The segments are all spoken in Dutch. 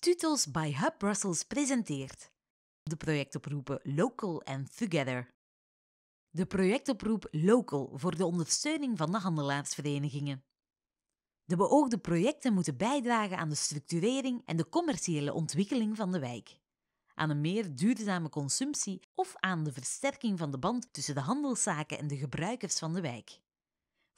Tutels by Hub Brussels presenteert de projectoproepen Local and Together. De projectoproep Local voor de ondersteuning van de handelaarsverenigingen. De beoogde projecten moeten bijdragen aan de structurering en de commerciële ontwikkeling van de wijk, aan een meer duurzame consumptie of aan de versterking van de band tussen de handelszaken en de gebruikers van de wijk.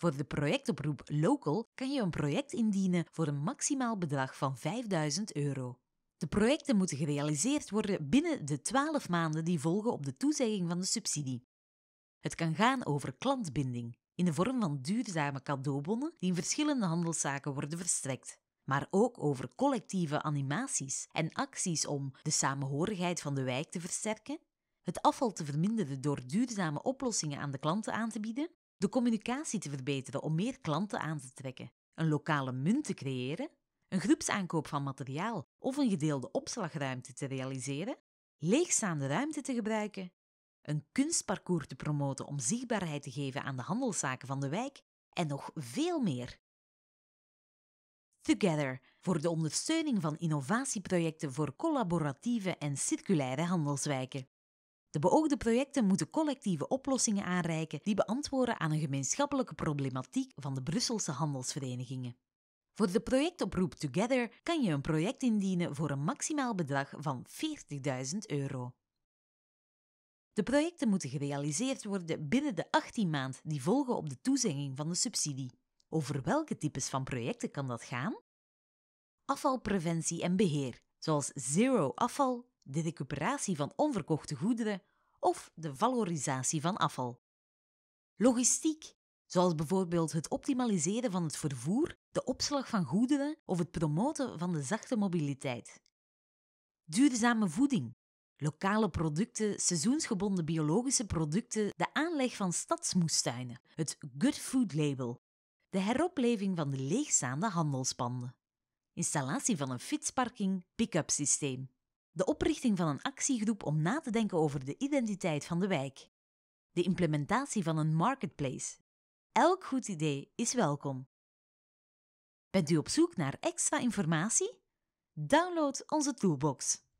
Voor de projectoproep Local kan je een project indienen voor een maximaal bedrag van 5000 euro. De projecten moeten gerealiseerd worden binnen de 12 maanden die volgen op de toezegging van de subsidie. Het kan gaan over klantbinding in de vorm van duurzame cadeaubonnen die in verschillende handelszaken worden verstrekt, maar ook over collectieve animaties en acties om de samenhorigheid van de wijk te versterken, het afval te verminderen door duurzame oplossingen aan de klanten aan te bieden de communicatie te verbeteren om meer klanten aan te trekken, een lokale munt te creëren, een groepsaankoop van materiaal of een gedeelde opslagruimte te realiseren, leegstaande ruimte te gebruiken, een kunstparcours te promoten om zichtbaarheid te geven aan de handelszaken van de wijk en nog veel meer. Together voor de ondersteuning van innovatieprojecten voor collaboratieve en circulaire handelswijken. De beoogde projecten moeten collectieve oplossingen aanreiken die beantwoorden aan een gemeenschappelijke problematiek van de Brusselse handelsverenigingen. Voor de projectoproep Together kan je een project indienen voor een maximaal bedrag van 40.000 euro. De projecten moeten gerealiseerd worden binnen de 18 maand die volgen op de toezegging van de subsidie. Over welke types van projecten kan dat gaan? Afvalpreventie en beheer, zoals zero afval, de recuperatie van onverkochte goederen of de valorisatie van afval. Logistiek, zoals bijvoorbeeld het optimaliseren van het vervoer, de opslag van goederen of het promoten van de zachte mobiliteit. Duurzame voeding, lokale producten, seizoensgebonden biologische producten, de aanleg van stadsmoestuinen, het Good Food Label, de heropleving van de leegstaande handelspanden, installatie van een fietsparking, pick-up systeem de oprichting van een actiegroep om na te denken over de identiteit van de wijk, de implementatie van een marketplace. Elk goed idee is welkom. Bent u op zoek naar extra informatie? Download onze toolbox.